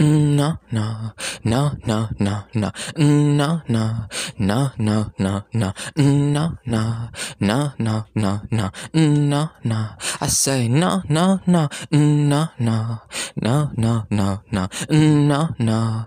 No, no, no, no, no, no, no, no, no, no, no, no, no, no, no, no, no, no, no, no. I say no, no, no, no, no, no, no, no, no, no, no,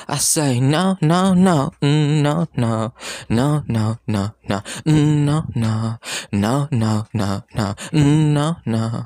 I say no, no, no, mm, no, no, no, no, no, no, mm, no, no, no, no, no, no, mm, no, no,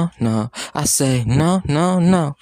no, no. I say no, no, no.